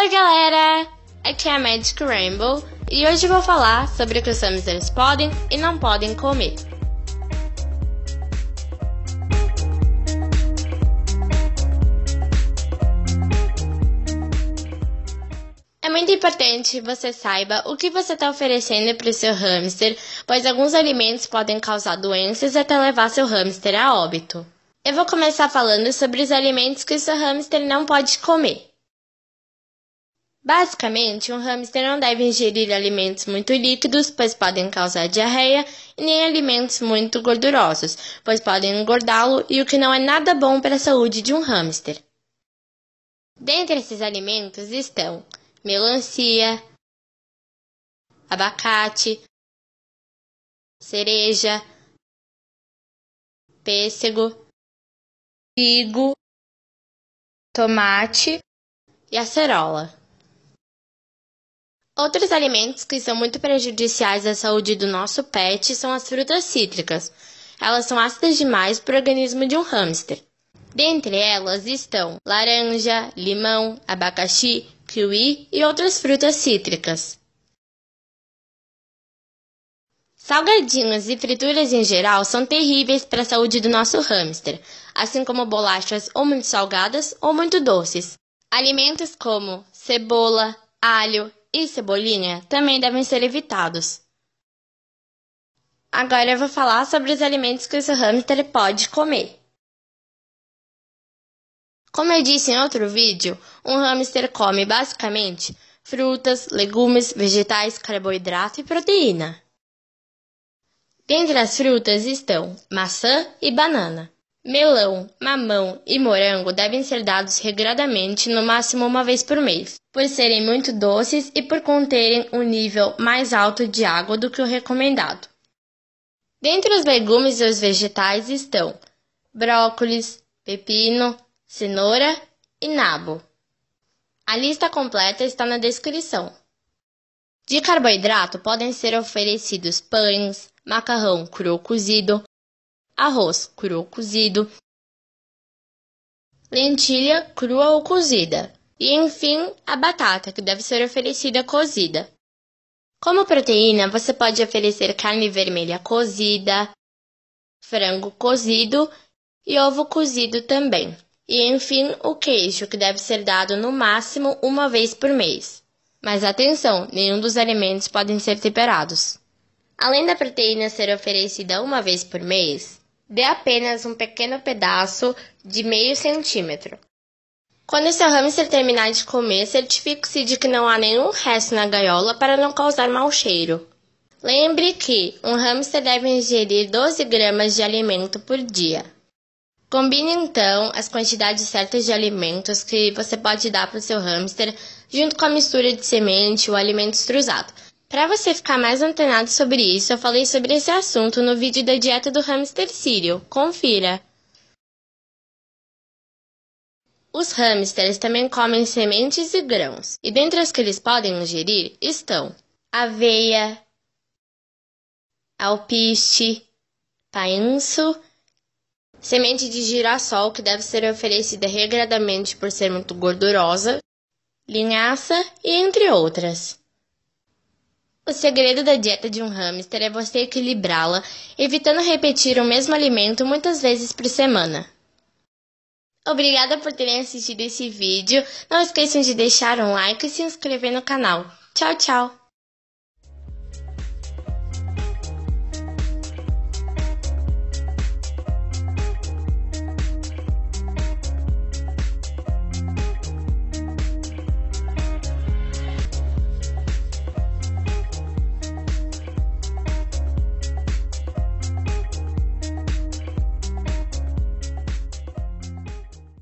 Oi galera, aqui é a Magic Rainbow e hoje vou falar sobre o que os hamsters podem e não podem comer. É muito importante que você saiba o que você está oferecendo para o seu hamster, pois alguns alimentos podem causar doenças até levar seu hamster a óbito. Eu vou começar falando sobre os alimentos que o seu hamster não pode comer. Basicamente, um hamster não deve ingerir alimentos muito líquidos, pois podem causar diarreia, e nem alimentos muito gordurosos, pois podem engordá-lo, e o que não é nada bom para a saúde de um hamster. Dentre esses alimentos estão melancia, abacate, cereja, pêssego, figo, tomate e acerola. Outros alimentos que são muito prejudiciais à saúde do nosso pet são as frutas cítricas. Elas são ácidas demais para o organismo de um hamster. Dentre elas estão laranja, limão, abacaxi, kiwi e outras frutas cítricas. Salgadinhos e frituras em geral são terríveis para a saúde do nosso hamster, assim como bolachas ou muito salgadas ou muito doces. Alimentos como cebola, alho, e cebolinha também devem ser evitados. Agora eu vou falar sobre os alimentos que o seu hamster pode comer. Como eu disse em outro vídeo, um hamster come basicamente frutas, legumes, vegetais, carboidrato e proteína. Dentre as frutas estão maçã e banana. Melão, mamão e morango devem ser dados regradamente no máximo uma vez por mês por serem muito doces e por conterem um nível mais alto de água do que o recomendado. Dentre os legumes e os vegetais estão brócolis, pepino, cenoura e nabo. A lista completa está na descrição. De carboidrato podem ser oferecidos pães, macarrão cru cozido, arroz cru cozido, lentilha crua ou cozida, e enfim, a batata, que deve ser oferecida cozida. Como proteína, você pode oferecer carne vermelha cozida, frango cozido e ovo cozido também. E enfim, o queijo, que deve ser dado no máximo uma vez por mês. Mas atenção, nenhum dos alimentos podem ser temperados. Além da proteína ser oferecida uma vez por mês, dê apenas um pequeno pedaço de meio centímetro quando seu hamster terminar de comer, certifique-se de que não há nenhum resto na gaiola para não causar mau cheiro. Lembre que um hamster deve ingerir 12 gramas de alimento por dia. Combine então as quantidades certas de alimentos que você pode dar para o seu hamster, junto com a mistura de semente ou alimento estrusado. Para você ficar mais antenado sobre isso, eu falei sobre esse assunto no vídeo da dieta do hamster sírio. Confira! Os hamsters também comem sementes e grãos, e dentre os que eles podem ingerir estão aveia, alpiste, painço, semente de girassol que deve ser oferecida regradamente por ser muito gordurosa, linhaça e entre outras. O segredo da dieta de um hamster é você equilibrá-la, evitando repetir o mesmo alimento muitas vezes por semana. Obrigada por terem assistido esse vídeo. Não esqueçam de deixar um like e se inscrever no canal. Tchau, tchau!